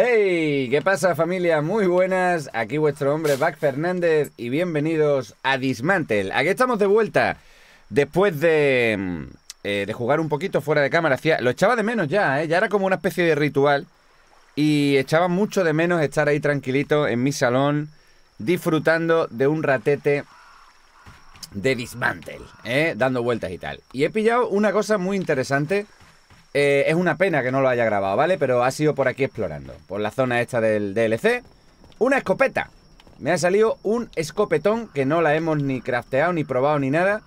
¡Hey! ¿Qué pasa familia? Muy buenas, aquí vuestro hombre Back Fernández y bienvenidos a Dismantle. Aquí estamos de vuelta después de, mm, eh, de jugar un poquito fuera de cámara. Hacía, lo echaba de menos ya, ¿eh? ya era como una especie de ritual y echaba mucho de menos estar ahí tranquilito en mi salón disfrutando de un ratete de Dismantle, ¿eh? dando vueltas y tal. Y he pillado una cosa muy interesante eh, es una pena que no lo haya grabado, ¿vale? Pero ha sido por aquí explorando, por la zona esta del DLC. Una escopeta. Me ha salido un escopetón que no la hemos ni crafteado, ni probado, ni nada.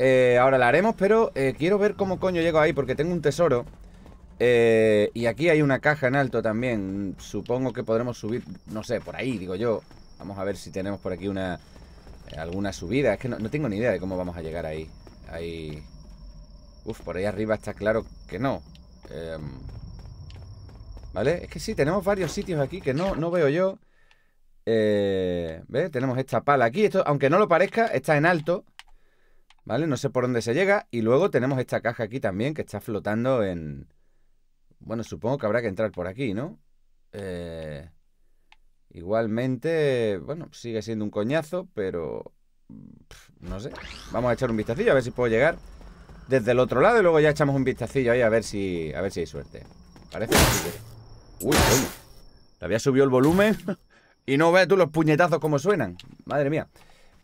Eh, ahora la haremos, pero eh, quiero ver cómo coño llego ahí, porque tengo un tesoro. y aquí hay una caja en alto también. Supongo que podremos subir, no sé, por ahí, digo yo. Vamos a ver si tenemos por aquí una... alguna subida. Es que no, no tengo ni idea de cómo vamos a llegar ahí. Ahí... Uf, por ahí arriba está claro que no. Em, ¿Vale? Es que sí, tenemos varios sitios aquí que no, no veo yo. Eh, ¿Ves? Tenemos esta pala aquí. Esto, aunque no lo parezca, está en alto. ¿Vale? No sé por dónde se llega. Y luego tenemos esta caja aquí también que está flotando en... Bueno, supongo que habrá que entrar por aquí, ¿no? Eh, igualmente, bueno, sigue siendo un coñazo, pero... no sé. Vamos a echar un vistazo a ver si puedo llegar desde el otro lado y luego ya echamos un vistacillo ahí a ver si, a ver si hay suerte. Parece que sí Uy, Uy, Todavía había subido el volumen y no veas tú los puñetazos como suenan. Madre mía.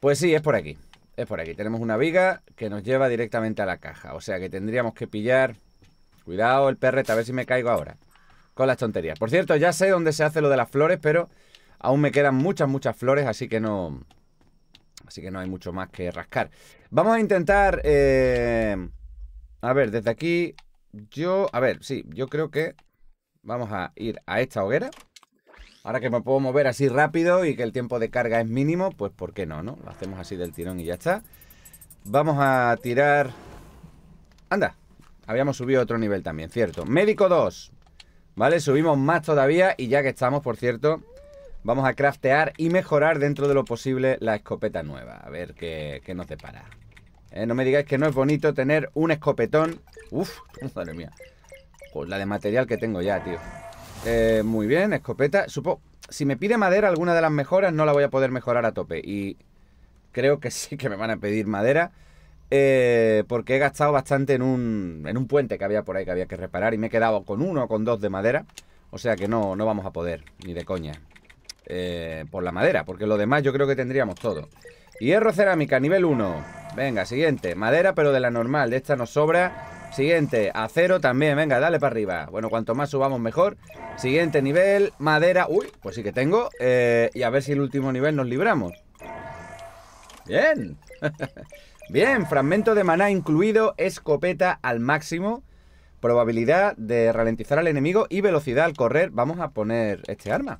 Pues sí, es por aquí. Es por aquí. Tenemos una viga que nos lleva directamente a la caja. O sea que tendríamos que pillar... Cuidado el perrete, a ver si me caigo ahora. Con las tonterías. Por cierto, ya sé dónde se hace lo de las flores, pero aún me quedan muchas, muchas flores, así que no... Así que no hay mucho más que rascar. Vamos a intentar... Eh, a ver, desde aquí... Yo... A ver, sí, yo creo que... Vamos a ir a esta hoguera. Ahora que me puedo mover así rápido y que el tiempo de carga es mínimo, pues ¿por qué no, no? Lo hacemos así del tirón y ya está. Vamos a tirar... Anda, habíamos subido otro nivel también, cierto. Médico 2. Vale, subimos más todavía y ya que estamos, por cierto, vamos a craftear y mejorar dentro de lo posible la escopeta nueva. A ver qué, qué nos depara. Eh, no me digáis que no es bonito tener un escopetón. Uf, madre mía. Pues la de material que tengo ya, tío. Eh, muy bien, escopeta. Supo si me pide madera, alguna de las mejoras no la voy a poder mejorar a tope. Y creo que sí que me van a pedir madera. Eh, porque he gastado bastante en un, en un puente que había por ahí que había que reparar. Y me he quedado con uno o con dos de madera. O sea que no, no vamos a poder, ni de coña. Eh, por la madera, porque lo demás yo creo que tendríamos todo. Hierro cerámica, nivel 1. Venga, siguiente. Madera, pero de la normal, de esta nos sobra. Siguiente, acero también, venga, dale para arriba. Bueno, cuanto más subamos mejor. Siguiente nivel, madera. Uy, pues sí que tengo. Eh, y a ver si el último nivel nos libramos. Bien. Bien, fragmento de maná incluido, escopeta al máximo, probabilidad de ralentizar al enemigo y velocidad al correr. Vamos a poner este arma.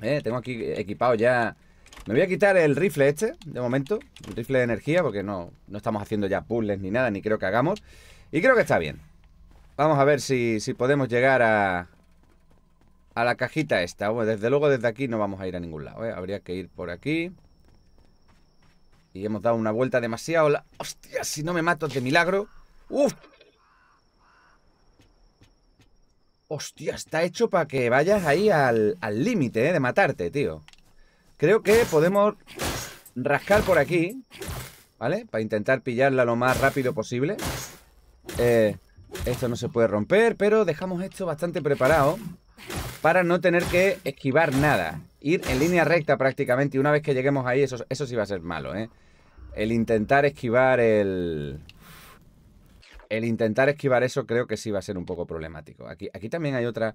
Eh, tengo aquí equipado ya... Me voy a quitar el rifle este, de momento. un rifle de energía, porque no, estamos haciendo ya puzzles ni nada, ni creo que hagamos. Y creo que está bien. Vamos a ver si, podemos llegar a, a la cajita esta. desde luego desde aquí no vamos a ir a ningún lado. ¿eh? Habría que ir por aquí. Y hemos dado una vuelta demasiado... Hostia, si no me mato de milagro. ¡Uf! Hostia, está hecho para que vayas ahí al límite, ¿eh? De matarte, tío. Creo que podemos rascar por aquí, ¿vale? Para intentar pillarla lo más rápido posible. Eh, esto no se puede romper, pero dejamos esto bastante preparado para no tener que esquivar nada. Ir en línea recta prácticamente y una vez que lleguemos ahí, eso, eso sí va a ser malo, ¿eh? El intentar esquivar el el intentar esquivar eso creo que sí va a ser un poco problemático. Aquí, aquí también hay otra,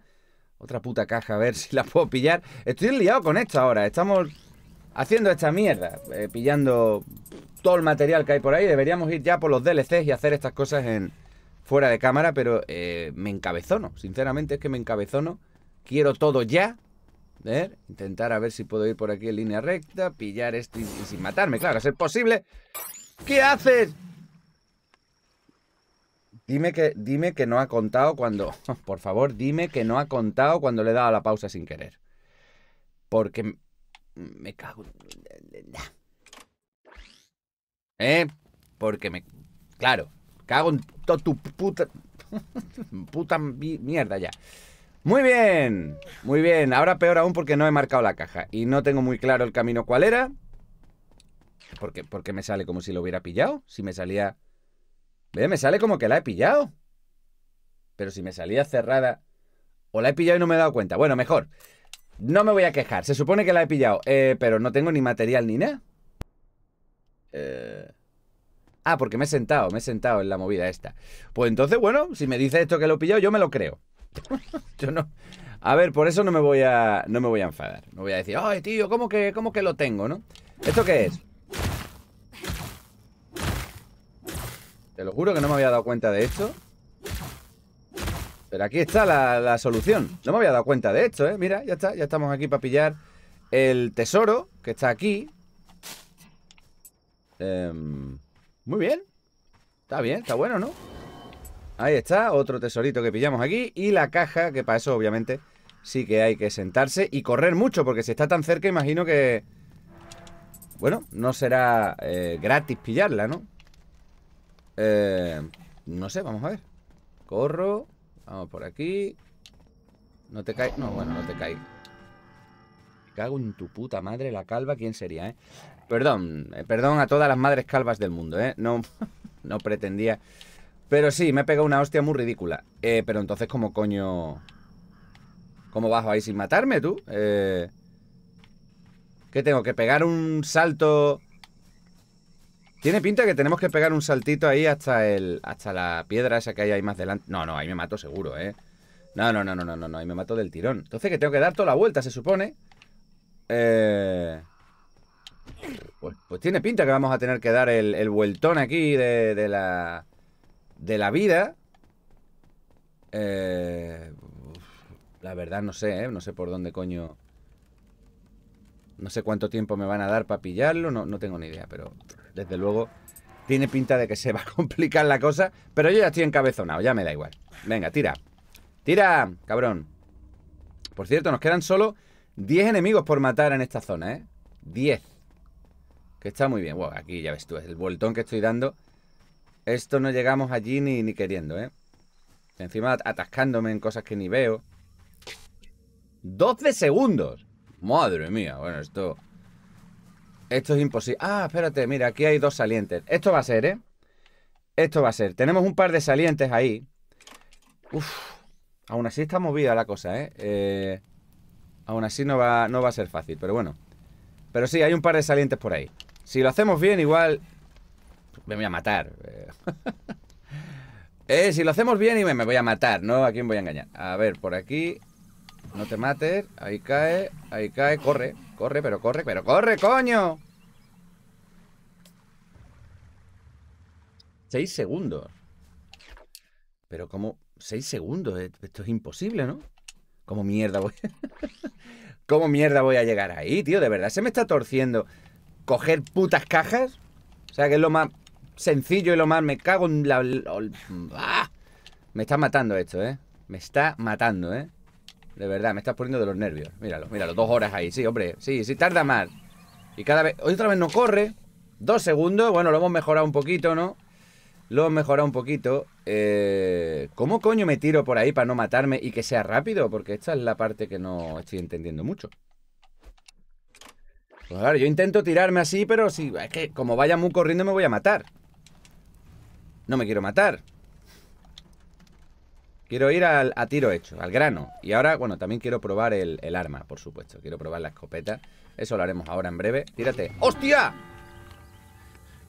otra puta caja, a ver si la puedo pillar. Estoy liado con esto ahora, estamos haciendo esta mierda, eh, pillando todo el material que hay por ahí. Deberíamos ir ya por los DLCs y hacer estas cosas en fuera de cámara, pero eh, me encabezono, sinceramente es que me encabezono. Quiero todo ya. ¿ver? ¿eh? Intentar a ver si puedo ir por aquí en línea recta, pillar esto y, sin matarme, claro, a ser posible. ¿Qué haces? Dime que, dime que no ha contado cuando. Por favor, dime que no ha contado cuando le he dado la pausa sin querer. Porque. Me cago. ¿Eh? Porque me. Claro, cago en todo tu puta. puta mierda ya. Muy bien, muy bien. Ahora peor aún porque no he marcado la caja. Y no tengo muy claro el camino cuál era. Porque, porque me sale como si lo hubiera pillado. Si me salía ¿Ve? Me sale como que la he pillado. Pero si me salía cerrada... O la he pillado y no me he dado cuenta. Bueno, mejor. No me voy a quejar. Se supone que la he pillado. Eh, pero no tengo ni material ni nada. Eh. Ah, porque me he sentado. Me he sentado en la movida esta. Pues entonces, bueno, si me dice esto que lo he pillado, yo me lo creo. yo no... A ver, por eso no me voy a, no me voy a enfadar. No voy a decir, ay, tío, ¿cómo que, cómo que lo tengo, no? ¿Esto qué es? Te lo juro que no me había dado cuenta de esto. Pero aquí está la, solución. No me había dado cuenta de esto, ¿eh? Mira, ya está. Ya estamos aquí para pillar el tesoro que está aquí. Em, muy bien. Está bien, está bueno, ¿no? Ahí está, otro tesorito que pillamos aquí. Y la caja, que para eso obviamente sí que hay que sentarse y correr mucho, porque si está tan cerca, imagino que... Bueno, no será eh, gratis pillarla, ¿no? Eh, no sé, vamos a ver. Corro. Vamos por aquí. No te caes. No, bueno, no te caes. cago en tu puta madre, la calva, ¿quién sería, eh? Perdón, eh, perdón a todas las madres calvas del mundo, ¿eh? No, no pretendía. Pero sí, me he pegado una hostia muy ridícula. Eh, pero entonces, ¿cómo coño. ¿Cómo bajo ahí sin matarme tú? Eh, ¿Qué tengo? ¿Que pegar un salto tiene pinta que tenemos que pegar un saltito ahí hasta el hasta la piedra esa que hay ahí más delante. No, no, ahí me mato seguro, ¿eh? No, no, no, no, no, no, no, ahí me mato del tirón. Entonces que tengo que dar toda la vuelta, se supone. Eh... Pues, pues tiene pinta que vamos a tener que dar el, vueltón aquí de, la de la vida. Eh... La verdad no sé, ¿eh? No sé por dónde coño... No sé cuánto tiempo me van a dar para pillarlo, no, no tengo ni idea, pero desde luego, tiene pinta de que se va a complicar la cosa. Pero yo ya estoy encabezonado, ya me da igual. Venga, tira. Tira, cabrón. Por cierto, nos quedan solo 10 enemigos por matar en esta zona, ¿eh? 10. Que está muy bien. aquí ya ves tú, es el voltón que estoy dando. Esto no llegamos allí ni, ni queriendo, ¿eh? Encima atascándome en cosas que ni veo. ¡12 segundos! Madre mía, bueno, esto... Esto es imposible. Ah, espérate, mira, aquí hay dos salientes. Esto va a ser, ¿eh? Esto va a ser. Tenemos un par de salientes ahí. Uf, aún así está movida la cosa, ¿eh? ¿eh? aún así no va, no va a ser fácil, pero bueno. Pero sí, hay un par de salientes por ahí. Si lo hacemos bien, igual... Me voy a matar. eh, eh si lo hacemos bien y me, me voy a matar, ¿no? ¿A quién voy a engañar? A ver, por aquí... No te mates. Ahí cae. Ahí cae. Corre. Corre, pero corre, pero corre, coño. Seis segundos. Pero como... Seis segundos. Eh, esto es imposible, ¿no? Como mierda voy? ¿Cómo mierda voy a llegar ahí, tío? De verdad, se me está torciendo coger putas cajas. O sea, que es lo más sencillo y lo más... Me cago en la... Me está matando esto, ¿eh? Me está matando, ¿eh? De verdad, me estás poniendo de los nervios. Míralo, míralo, dos horas ahí. Sí, hombre, sí, sí, tarda más. Y cada vez, otra vez no corre. Dos segundos, bueno, lo hemos mejorado un poquito, ¿no? Lo hemos mejorado un poquito. Eh, ¿Cómo coño me tiro por ahí para no matarme y que sea rápido? Porque esta es la parte que no estoy entendiendo mucho. Pues claro, yo intento tirarme así, pero si es que como vaya muy corriendo me voy a matar. No me quiero matar. Quiero ir al, a tiro hecho, al grano. Y ahora, bueno, también quiero probar el, arma, por supuesto. Quiero probar la escopeta. Eso lo haremos ahora en breve. Tírate. ¡Hostia!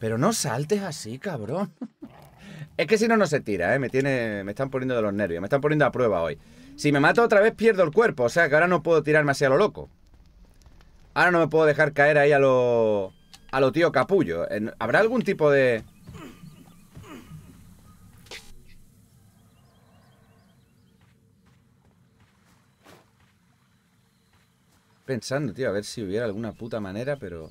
Pero no saltes así, cabrón. es que si no, no se tira, ¿eh? Me, tiene, me están poniendo de los nervios. Me están poniendo a prueba hoy. Si me mato otra vez, pierdo el cuerpo. O sea que ahora no puedo tirarme así a lo loco. Ahora no me puedo dejar caer ahí a lo... A lo tío capullo. ¿Habrá algún tipo de... pensando, tío, a ver si hubiera alguna puta manera, pero...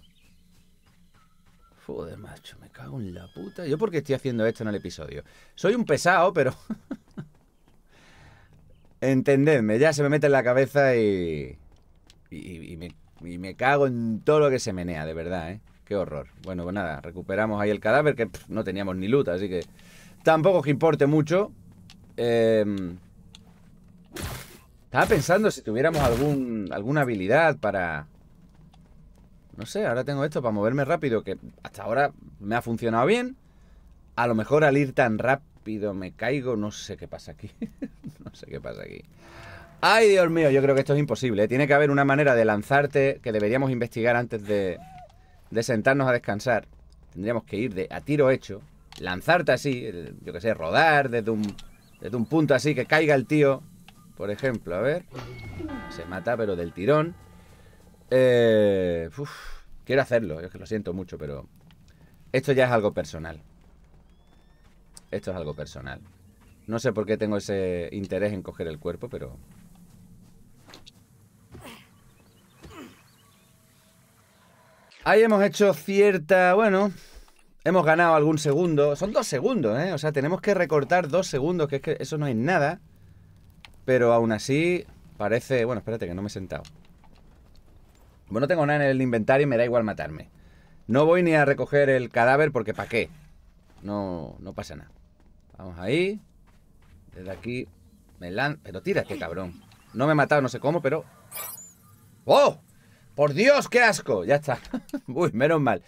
Joder, macho, me cago en la puta. ¿Yo por qué estoy haciendo esto en el episodio? Soy un pesado, pero... Entendedme, ya se me mete en la cabeza y... Y, me, cago en todo lo que se menea, de verdad, ¿eh? Qué horror. Bueno, pues nada, recuperamos ahí el cadáver, que no teníamos ni luta, así que... Tampoco que importe mucho. Eh... Estaba pensando si tuviéramos algún, alguna habilidad para... No sé, ahora tengo esto para moverme rápido, que hasta ahora me ha funcionado bien. A lo mejor al ir tan rápido me caigo, no sé qué pasa aquí. no sé qué pasa aquí. Ay, Dios mío, yo creo que esto es imposible. ¿eh? Tiene que haber una manera de lanzarte que deberíamos investigar antes de, de sentarnos a descansar. Tendríamos que ir de a tiro hecho, lanzarte así, eh, yo qué sé, rodar desde un, desde un punto así, que caiga el tío por ejemplo, a ver. Se mata, pero del tirón. Eh, quiero hacerlo, que lo siento mucho, pero esto ya es algo personal. Esto es algo personal. No sé por qué tengo ese interés en coger el cuerpo, pero... Ahí hemos hecho cierta... Bueno, hemos ganado algún segundo. Son dos segundos, ¿eh? O sea, tenemos que recortar dos segundos, que es que eso no es nada. Pero aún así, parece... Bueno, espérate, que no me he sentado. Bueno, no tengo nada en el inventario y me da igual matarme. No voy ni a recoger el cadáver porque ¿para qué? No, pasa nada. Vamos ahí. Desde aquí me lan... Pero tírate, cabrón. No me he matado, no sé cómo, pero... ¡Oh! ¡Por Dios, qué asco! Ya está. Uy, menos mal.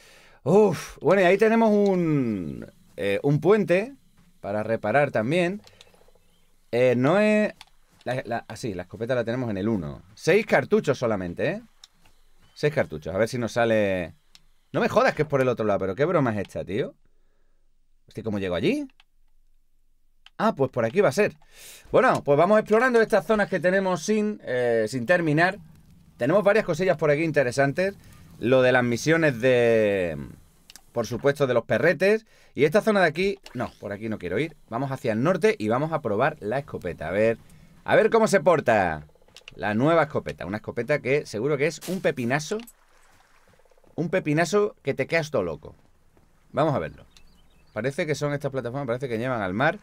Uf. Bueno, y ahí tenemos un... Eh, un puente para reparar también. Eh, no he... Así, ah, la, escopeta la tenemos en el 1. Seis cartuchos solamente, ¿eh? Seis cartuchos. A ver si nos sale... No me jodas que es por el otro lado, pero qué broma es esta, tío. Hostia, ¿cómo llego allí? Ah, pues por aquí va a ser. Bueno, pues vamos explorando estas zonas que tenemos sin, eh, sin terminar. Tenemos varias cosillas por aquí interesantes. Lo de las misiones de... Por supuesto, de los perretes. Y esta zona de aquí... No, por aquí no quiero ir. Vamos hacia el norte y vamos a probar la escopeta. A ver... A ver cómo se porta la nueva escopeta. Una escopeta que seguro que es un pepinazo. Un pepinazo que te quedas todo loco. Vamos a verlo. Parece que son estas plataformas, parece que llevan al mar.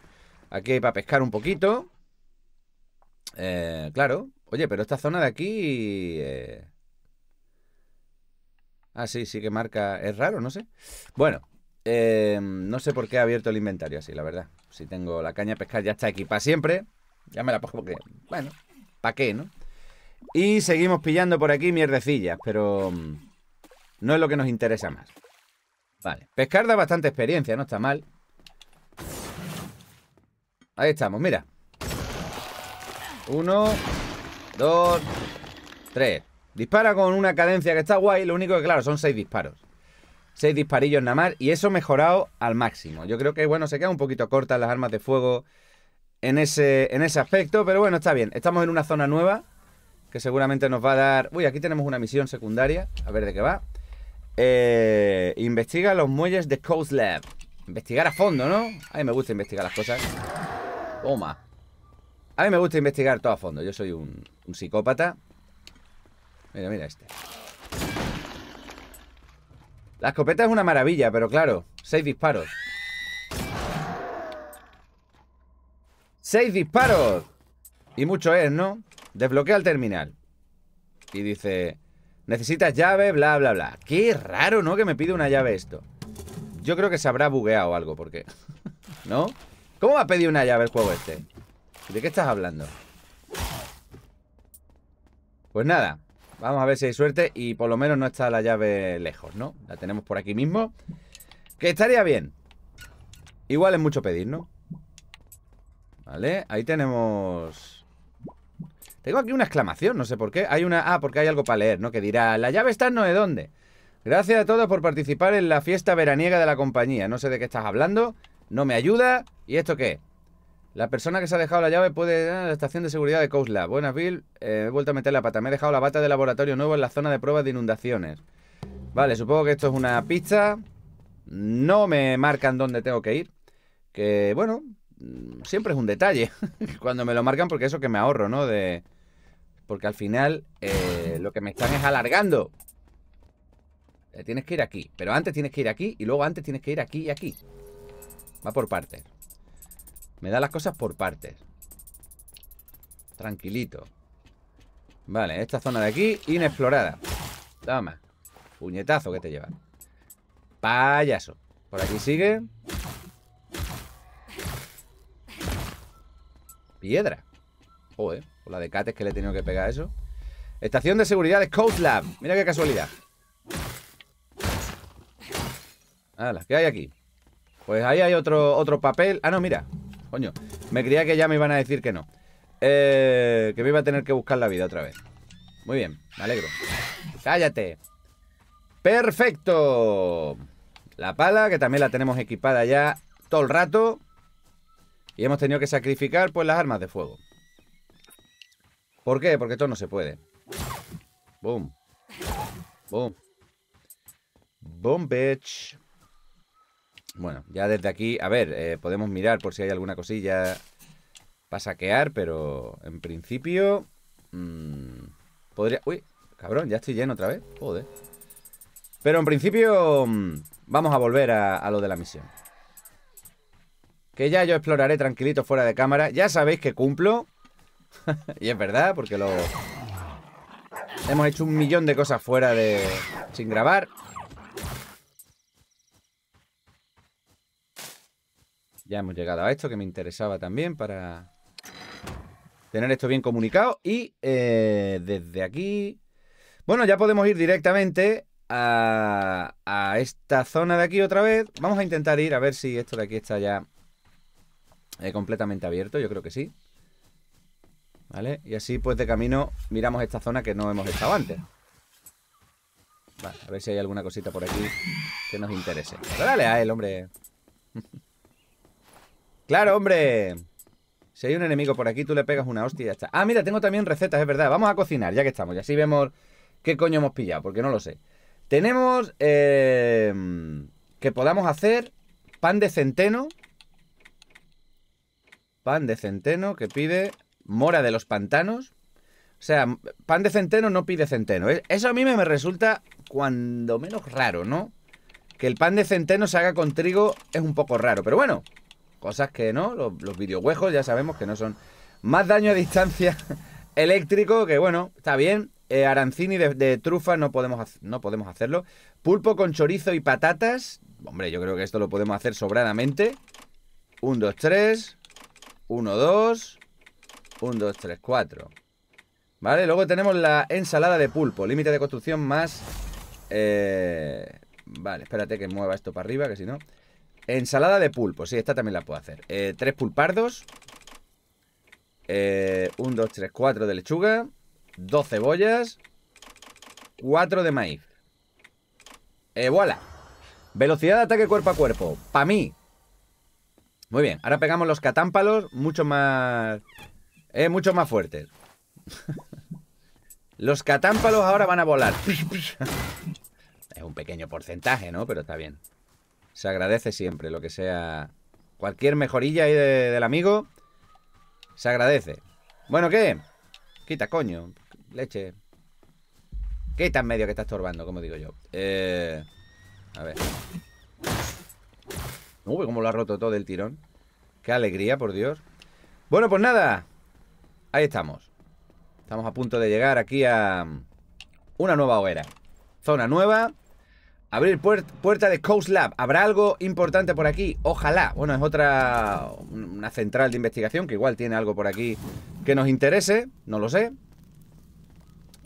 Aquí hay para pescar un poquito. Eh, claro. Oye, pero esta zona de aquí... Eh, ah, sí, sí que marca... Es raro, no sé. Bueno, eh, no sé por qué ha abierto el inventario así, la verdad. Si tengo la caña a pescar ya está aquí para siempre. Ya me la pongo porque, bueno, ¿para qué, no? Y seguimos pillando por aquí mierdecillas, pero mm, no es lo que nos interesa más. Vale, pescar da bastante experiencia, no está mal. Ahí estamos, mira. Uno, dos, tres. Dispara con una cadencia que está guay, lo único que claro, son seis disparos. Seis disparillos nada más, y eso mejorado al máximo. Yo creo que, bueno, se quedan un poquito cortas las armas de fuego en ese, en ese aspecto, pero bueno, está bien. Estamos en una zona nueva que seguramente nos va a dar... Uy, aquí tenemos una misión secundaria, a ver de qué va. Eh, investiga los muelles de Coast Lab. Investigar a fondo, ¿no? A mí me gusta investigar las cosas. Toma. A mí me gusta investigar todo a fondo. Yo soy un, un psicópata. Mira, mira este. La escopeta es una maravilla, pero claro, seis disparos. Seis disparos. Y mucho es, ¿no? Desbloquea el terminal. Y dice, necesitas llave, bla, bla, bla. Qué raro, ¿no? Que me pide una llave esto. Yo creo que se habrá bugueado algo, porque... ¿No? ¿Cómo va a pedir una llave el juego este? ¿De qué estás hablando? Pues nada, vamos a ver si hay suerte y por lo menos no está la llave lejos, ¿no? La tenemos por aquí mismo. Que estaría bien. Igual es mucho pedir, ¿no? Vale, ahí tenemos... Tengo aquí una exclamación, no sé por qué. Hay una... Ah, porque hay algo para leer, ¿no? Que dirá, la llave está en no de dónde. Gracias a todos por participar en la fiesta veraniega de la compañía. No sé de qué estás hablando, no me ayuda. ¿Y esto qué? La persona que se ha dejado la llave puede ir ah, a la estación de seguridad de Lab. Buenas, Bill. Eh, he vuelto a meter la pata. Me he dejado la bata de laboratorio nuevo en la zona de pruebas de inundaciones. Vale, supongo que esto es una pista. No me marcan dónde tengo que ir. Que, bueno, Mm, siempre es un detalle cuando me lo marcan porque eso que me ahorro, ¿no? De, porque al final eh, lo que me están es alargando. Eh, tienes que ir aquí, pero antes tienes que ir aquí y luego antes tienes que ir aquí y aquí. Va por partes. Me da las cosas por partes. Tranquilito. Vale, esta zona de aquí, inexplorada. Toma. Puñetazo que te lleva Payaso. Por aquí sigue. Piedra. Joder, la de cates que le he tenido que pegar eso. Estación de seguridad de Scout Lab. Mira qué casualidad. Ah, ¿qué hay aquí? Pues ahí hay otro, otro papel. Ah, no, mira. Coño, me creía que ya me iban a decir que no. Eh, que me iba a tener que buscar la vida otra vez. Muy bien, me alegro. ¡Cállate! ¡Perfecto! La pala, que también la tenemos equipada ya todo el rato. Y hemos tenido que sacrificar pues las armas de fuego. ¿Por qué? Porque esto no se puede. Boom. Boom. Boom, bitch. Bueno, ya desde aquí, a ver, eh, podemos mirar por si hay alguna cosilla para saquear, pero en principio... Mm, podría... Uy, cabrón, ya estoy lleno otra vez. Joder. Pero en principio mm, vamos a volver a lo de la misión que ya yo exploraré tranquilito fuera de cámara. Ya sabéis que cumplo. y es verdad, porque lo... Hemos hecho un millón de cosas fuera de... sin grabar. Ya hemos llegado a esto que me interesaba también para... Tener esto bien comunicado y eh, desde aquí... Bueno, ya podemos ir directamente a, a esta zona de aquí otra vez. Vamos a intentar ir a ver si esto de aquí está ya completamente abierto, yo creo que sí. ¿Vale? Y así, pues de camino, miramos esta zona que no hemos estado antes. Vale, a ver si hay alguna cosita por aquí que nos interese. dale a él, hombre. ¡Claro, hombre! Si hay un enemigo por aquí, tú le pegas una hostia y ya está. Ah, mira, tengo también recetas, es verdad. Vamos a cocinar, ya que estamos. Y así vemos qué coño hemos pillado, porque no lo sé. Tenemos eh, que podamos hacer pan de centeno Pan de centeno que pide mora de los pantanos. O sea, pan de centeno no pide centeno. E, eso a mí me resulta cuando menos raro, ¿no? Que el pan de centeno se haga con trigo es un poco raro. Pero bueno, cosas que no, los, videojuegos ya sabemos que no son. Más daño a distancia eléctrico, que bueno, está bien. Eh, arancini de, trufa no podemos, no podemos hacerlo. Pulpo con chorizo y patatas. Hombre, yo creo que esto lo podemos hacer sobradamente. Un, dos, tres. 1, 2 1, 2, 3, 4 Vale, luego tenemos la ensalada de pulpo Límite de construcción más eh... Vale, espérate que mueva esto para arriba Que si no Ensalada de pulpo, sí, esta también la puedo hacer eh, Tres pulpardos 1, 2, 3, 4 de lechuga 2 cebollas 4 de maíz eh, voilà Velocidad de ataque cuerpo a cuerpo Para mí muy bien, ahora pegamos los catámpalos mucho más... Eh, mucho más fuertes. los catámpalos ahora van a volar. es un pequeño porcentaje, ¿no? Pero está bien. Se agradece siempre, lo que sea... Cualquier mejorilla ahí del amigo... Se agradece. Bueno, ¿qué? Quita, coño. Leche. Quita en medio que está estorbando, como digo yo. Eh... A ver. Uy, pues cómo lo ha roto todo el tirón. Qué alegría, por Dios. Bueno, pues nada. Ahí estamos. Estamos a punto de llegar aquí a una nueva hoguera. Zona nueva. Abrir puerta de Coast Lab. ¿Habrá algo importante por aquí? Ojalá. Bueno, es otra... Una central de investigación que igual tiene algo por aquí que nos interese. No lo sé.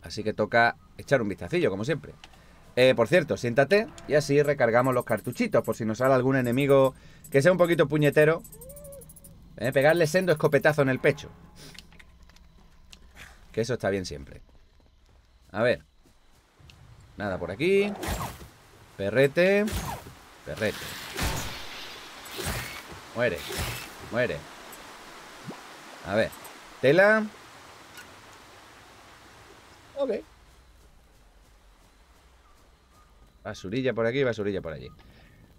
Así que toca echar un vistacillo, como siempre. Eh, por cierto, siéntate y así recargamos los cartuchitos por si nos sale algún enemigo que sea un poquito puñetero. Eh, pegarle sendo escopetazo en el pecho. Que eso está bien siempre. A ver. Nada por aquí. Perrete. Perrete. Muere. Muere. A ver. Tela. Ok. Basurilla por aquí, basurilla por allí.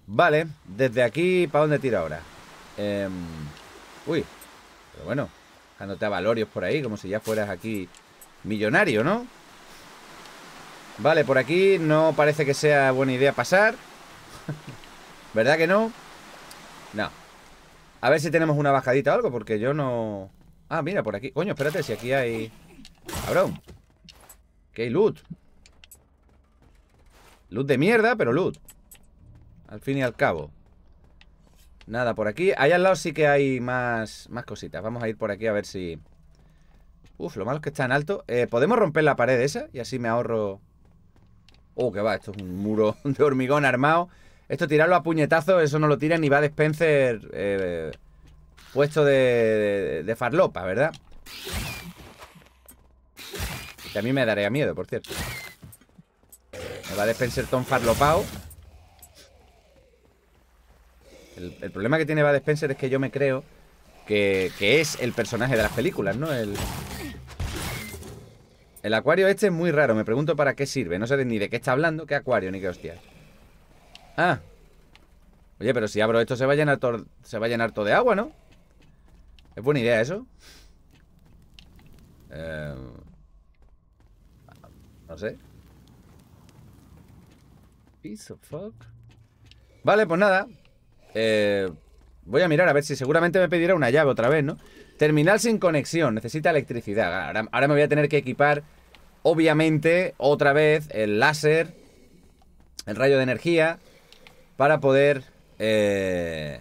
Vale, desde aquí, ¿para dónde tiro ahora? Em, uy, pero bueno, Dejándote a Valorios por ahí, como si ya fueras aquí millonario, ¿no? Vale, por aquí no parece que sea buena idea pasar. ¿Verdad que no? No. A ver si tenemos una bajadita o algo, porque yo no... Ah, mira, por aquí. Coño, espérate, si aquí hay... Cabrón. Que hay loot. Luz de mierda, pero luz Al fin y al cabo. Nada, por aquí. Allá al lado sí que hay más, más cositas. Vamos a ir por aquí a ver si... Uf, lo malo es que está en alto. Eh, ¿Podemos romper la pared esa? Y así me ahorro... Oh, que va, esto es un muro de hormigón armado. Esto tirarlo a puñetazos, eso no lo tira ni va eh, de Spencer puesto de, farlopa, ¿verdad? Que a mí me daría miedo, por cierto. Me va Tom farlopao. El, el, problema que tiene Bad Spencer es que yo me creo que, es el personaje de las películas, ¿no? El, el acuario este es muy raro. Me pregunto para qué sirve. No sé ni de qué está hablando, qué acuario, ni qué hostia. Ah. Oye, pero si abro esto se va a llenar todo, se va a llenar todo de agua, ¿no? Es buena idea eso. Eh, no sé. Vale, pues nada. Eh, voy a mirar a ver si seguramente me pedirá una llave otra vez, ¿no? Terminal sin conexión, necesita electricidad. Ahora, me voy a tener que equipar, obviamente, otra vez el láser, el rayo de energía, para poder eh,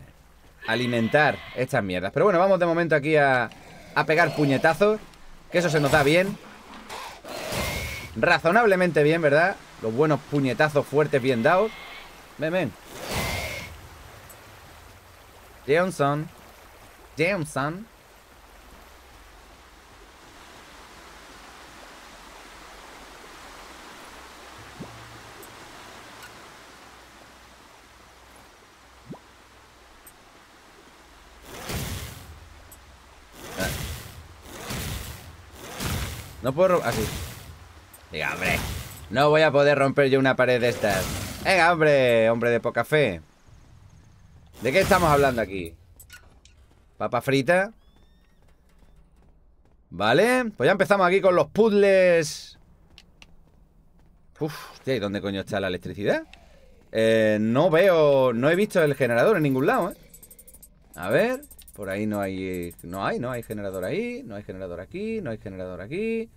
alimentar estas mierdas. Pero bueno, vamos de momento aquí a, a pegar puñetazos, que eso se nos da bien. Razonablemente bien, ¿verdad? Los buenos puñetazos fuertes bien dados. Ven, ven. Jameson. Johnson. Ah. No puedo Así. Diga, no voy a poder romper yo una pared de estas. Venga, hombre, hombre de poca fe. ¿De qué estamos hablando aquí? Papa frita. Vale, pues ya empezamos aquí con los puzzles. Uf, ¿y dónde coño está la electricidad? Eh, no veo, no he visto el generador en ningún lado, ¿eh? A ver, por ahí no hay, no hay, no hay generador ahí, no hay generador aquí, no hay generador aquí.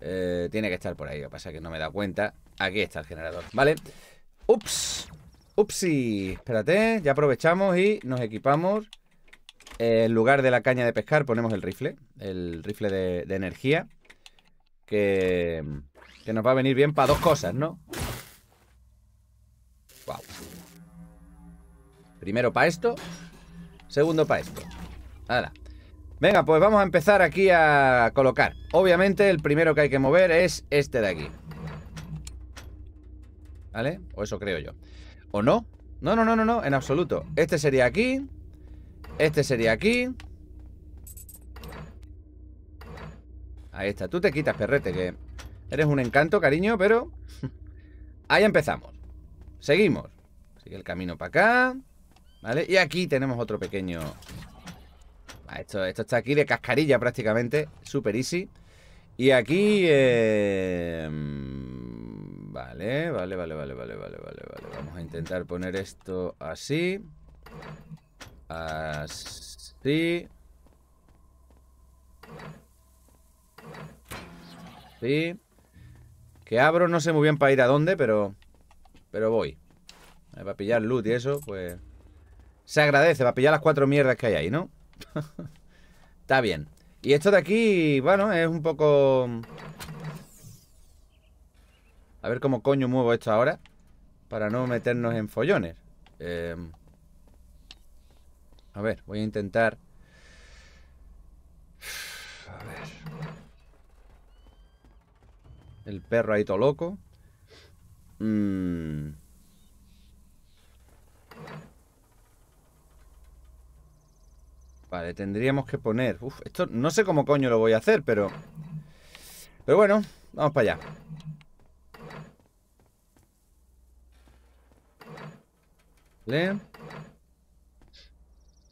Eh, tiene que estar por ahí, lo que pasa que no me da cuenta. Aquí está el generador, ¿vale? Ups, upsi. Espérate, ya aprovechamos y nos equipamos. en lugar de la caña de pescar ponemos el rifle, el rifle de, energía. Que, que nos va a venir bien para dos cosas, ¿no? Wow. Primero para esto, segundo para esto. Ahora. Venga, pues vamos a empezar aquí a colocar. Obviamente el primero que hay que mover es este de aquí. ¿Vale? O eso creo yo. ¿O no? No, no, no, no, no, en absoluto. Este sería aquí. Este sería aquí. Ahí está. Tú te quitas, perrete, que eres un encanto, cariño, pero... Ahí empezamos. Seguimos. Sigue el camino para acá. ¿Vale? Y aquí tenemos otro pequeño Ah, esto, esto está aquí de cascarilla prácticamente. Super easy. Y aquí... Eh, vale, vale, vale, vale, vale, vale, vale, Vamos a intentar poner esto así. Así. sí Que abro, no sé muy bien para ir a dónde, pero... Pero voy. Eh, para pillar loot y eso, pues... Se agradece, para pillar las cuatro mierdas que hay ahí, ¿no? Está bien. Y esto de aquí, bueno, es un poco... Mm, a ver cómo coño muevo esto ahora para no meternos en follones. Em, a ver, voy a intentar... A ver... El perro ahí todo loco. Mmm... Vale, tendríamos que poner... Uf, esto no sé cómo coño lo voy a hacer, pero... Pero bueno, vamos para allá.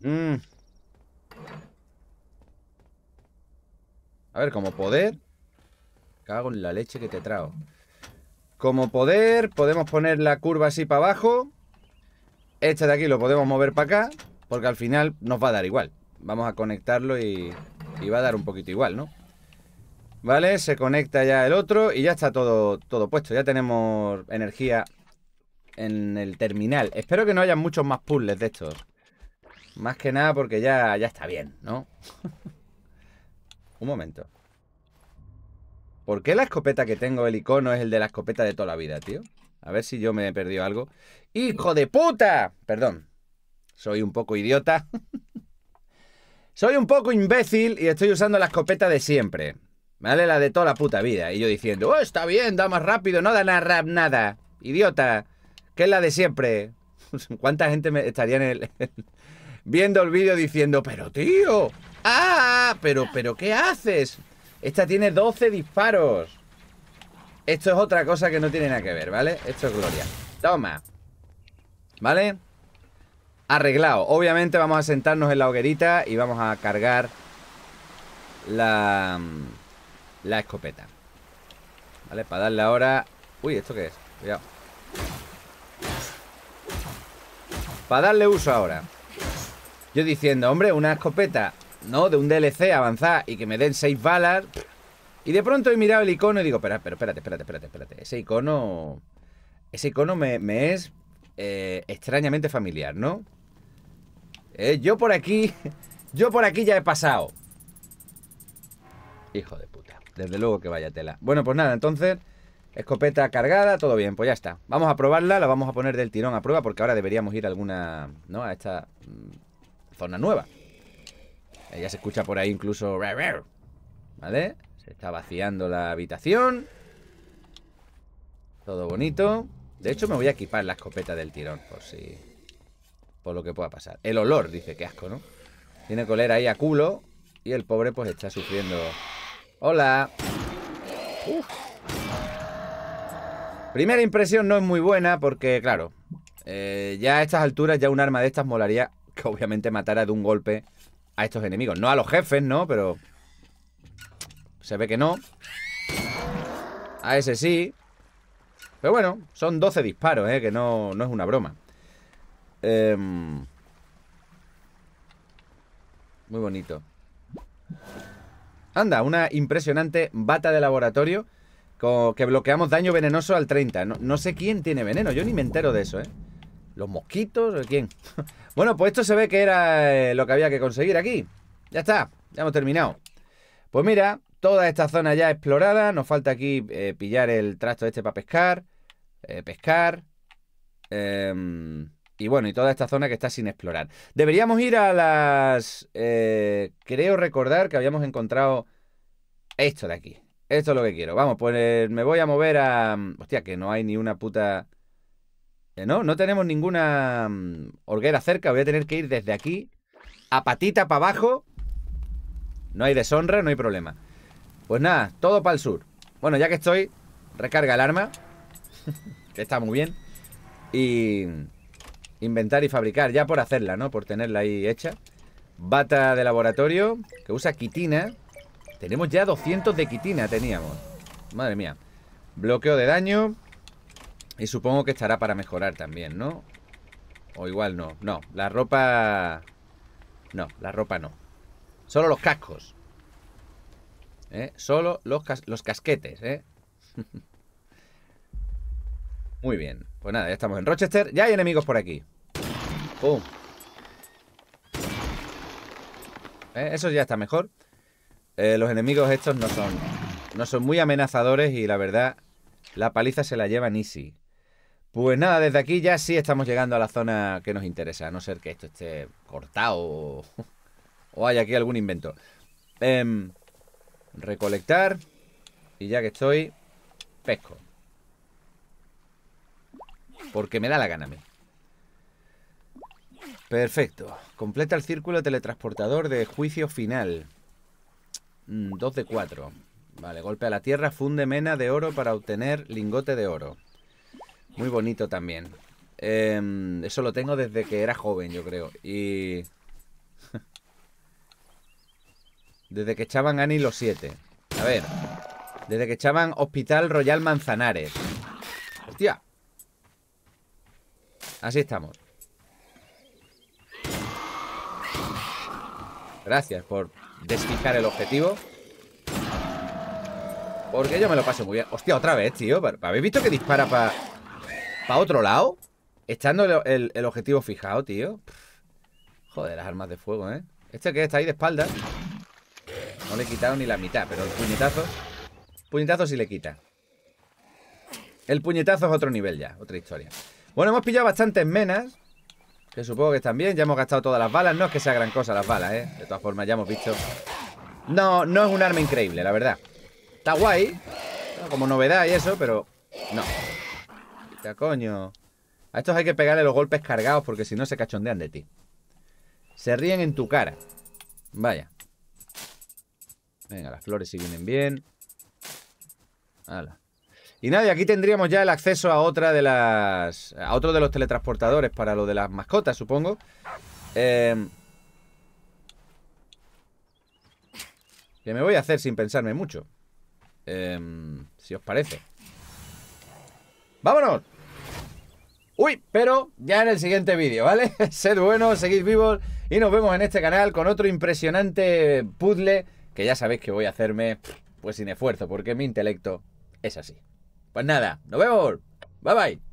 Mm. A ver, como poder... Cago en la leche que te trago. Como poder, podemos poner la curva así para abajo. Esta de aquí lo podemos mover para acá, porque al final nos va a dar igual. Vamos a conectarlo y, va a dar un poquito igual, ¿no? Vale, se conecta ya el otro y ya está todo, todo puesto. Ya tenemos energía en el terminal. Espero que no haya muchos más puzzles de estos. Más que nada porque ya, ya está bien, ¿no? Un momento. ¿Por qué la escopeta que tengo, el icono, es el de la escopeta de toda la vida, tío? A ver si yo me he perdido algo. ¡Hijo de puta! Perdón. Soy un poco idiota. Soy un poco imbécil y estoy usando la escopeta de siempre. ¿Vale? La de toda la puta vida. Y yo diciendo, oh, está bien, da más rápido, no da nada, nada. Idiota. ¿Qué es la de siempre. ¿Cuánta gente me estaría en viendo el vídeo diciendo, pero tío, ah, pero, pero, ¿qué haces? Esta tiene 12 disparos. Esto es otra cosa que no tiene nada que ver, ¿vale? Esto es gloria. Toma. ¿Vale? arreglado. Obviamente vamos a sentarnos en la hoguerita y vamos a cargar la, mm, la escopeta. ¿Vale? Para darle ahora... Uy, ¿esto qué es? Cuidado. Para darle uso ahora. Yo diciendo, hombre, una escopeta, ¿no? De un DLC avanzada. y que me den seis balas. Y de pronto he mirado el icono y digo, espera, pero espérate, espérate, espérate, espérate. Ese icono... Ese icono me, me es eh, extrañamente familiar, ¿no? Eh, yo por aquí, yo por aquí ya he pasado. Hijo de puta, desde luego que vaya tela. Bueno, pues nada, entonces, escopeta cargada, todo bien, pues ya está. Vamos a probarla, la vamos a poner del tirón a prueba porque ahora deberíamos ir a alguna, ¿no? A esta mm, zona nueva. Eh, ya se escucha por ahí incluso... ¿Vale? Se está vaciando la habitación. Todo bonito. De hecho, me voy a equipar la escopeta del tirón, por si... Por lo que pueda pasar. El olor, dice, qué asco, ¿no? Tiene colera ahí a culo y el pobre pues está sufriendo. ¡Hola! Primera impresión no es muy buena porque, claro, eh, ya a estas alturas ya un arma de estas molaría que obviamente matara de un golpe a estos enemigos. No a los jefes, ¿no? Pero se ve que no. A ese sí. Pero bueno, son 12 disparos, ¿eh? que no, no es una broma. Em, muy bonito. Anda, una impresionante bata de laboratorio que bloqueamos daño venenoso al 30. No, sé quién tiene veneno, yo ni me entero de eso, ¿eh? ¿Los mosquitos o quién? bueno, pues esto se ve que era eh, lo que había que conseguir aquí. Ya está, ya hemos terminado. Pues mira, toda esta zona ya explorada. Nos falta aquí eh, pillar el trasto este para pescar. Eh, pescar. Em, y bueno, y toda esta zona que está sin explorar. Deberíamos ir a las... Eh, creo recordar que habíamos encontrado esto de aquí. Esto es lo que quiero. Vamos, pues me voy a mover a... Hostia, que no hay ni una puta... no, no tenemos ninguna mm, horguera cerca. Voy a tener que ir desde aquí a patita para abajo. No hay deshonra, no hay problema. Pues nada, todo para el sur Bueno, ya que estoy, recarga el arma Que está muy bien Y... Inventar y fabricar, ya por hacerla, ¿no? Por tenerla ahí hecha Bata de laboratorio, que usa quitina Tenemos ya 200 de quitina, teníamos Madre mía Bloqueo de daño Y supongo que estará para mejorar también, ¿no? O igual no, no La ropa... No, la ropa no Solo los cascos ¿eh? Solo los, casquetes, ¿eh? Muy bien. Pues nada, ya estamos en Rochester. Ya hay enemigos por aquí. ¡Pum! ¿Eh? Eso ya está mejor. Eh, los enemigos estos no son, no son muy amenazadores y la verdad, la paliza se la llevan easy. Pues nada, desde aquí ya sí estamos llegando a la zona que nos interesa, a no ser que esto esté cortado o, o haya aquí algún invento. Eh, Recolectar. Y ya que estoy, pesco. Porque me da la gana a mí. Perfecto. Completa el círculo teletransportador de juicio final. 2 mm, de 4. Vale, golpe a la tierra, funde mena de oro para obtener lingote de oro. Muy bonito también. Em, eso lo tengo desde que era joven, yo creo. Y... Desde que echaban Annie los 7. A ver. Desde que echaban Hospital Royal Manzanares. Hostia. Así estamos. Gracias por desfijar el objetivo. Porque yo me lo pasé muy bien. Hostia, otra vez, tío. ¿Habéis visto que dispara para otro lado? Echando el, objetivo fijado, tío. Joder, las armas de fuego, ¿eh? Este que está ahí de espaldas. No le he quitado ni la mitad, pero el puñetazo... Puñetazo sí le quita. El puñetazo es otro nivel ya, otra historia. Bueno, hemos pillado bastantes menas. Que supongo que están bien. Ya hemos gastado todas las balas. No es que sea gran cosa las balas, ¿eh? De todas formas, ya hemos visto. No, no es un arma increíble, la verdad. Está guay. Como novedad y eso, pero... No. Quita, coño. A estos hay que pegarle los golpes cargados porque si no se cachondean de ti. Se ríen en tu cara. Vaya. Venga, las flores si vienen bien. Y nada, aquí tendríamos ya el acceso a otra de las. a otro de los teletransportadores para lo de las mascotas, supongo. Em, que me voy a hacer sin pensarme mucho. Em, si os parece. ¡Vámonos! Uy, pero ya en el siguiente vídeo, ¿vale? Sed buenos, seguid vivos y nos vemos en este canal con otro impresionante puzzle que ya sabéis que voy a hacerme pues sin esfuerzo, porque mi intelecto es así. Pues nada, nos vemos. Bye bye.